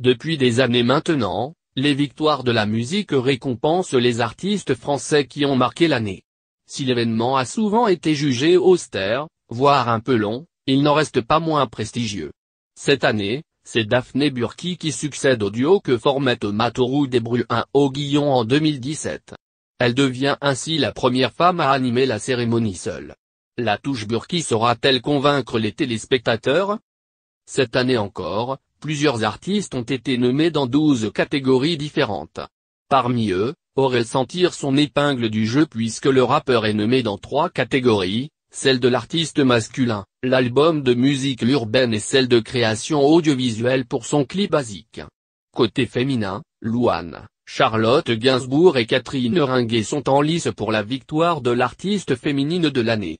Depuis des années maintenant, les victoires de la musique récompensent les artistes français qui ont marqué l'année. Si l'événement a souvent été jugé austère, voire un peu long, il n'en reste pas moins prestigieux. Cette année, c'est Daphné Burki qui succède au duo que formait Matoru Bruins au Guillon en 2017. Elle devient ainsi la première femme à animer la cérémonie seule. La touche Burki saura-t-elle convaincre les téléspectateurs Cette année encore, Plusieurs artistes ont été nommés dans 12 catégories différentes. Parmi eux, aurait sentir son épingle du jeu puisque le rappeur est nommé dans trois catégories, celle de l'artiste masculin, l'album de musique urbaine et celle de création audiovisuelle pour son clip basique. Côté féminin, Louane, Charlotte Gainsbourg et Catherine Ringuet sont en lice pour la victoire de l'artiste féminine de l'année.